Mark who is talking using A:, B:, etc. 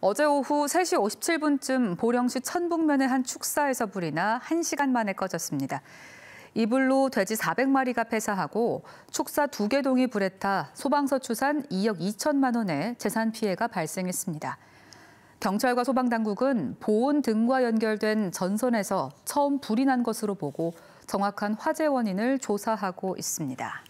A: 어제 오후 3시 57분쯤 보령시 천북면의 한 축사에서 불이 나 1시간 만에 꺼졌습니다. 이불로 돼지 400마리가 폐사하고 축사 두 개 동이 불에 타 소방서 추산 2억 2천만 원의 재산 피해가 발생했습니다. 경찰과 소방당국은 보온 등과 연결된 전선에서 처음 불이 난 것으로 보고 정확한 화재 원인을 조사하고 있습니다.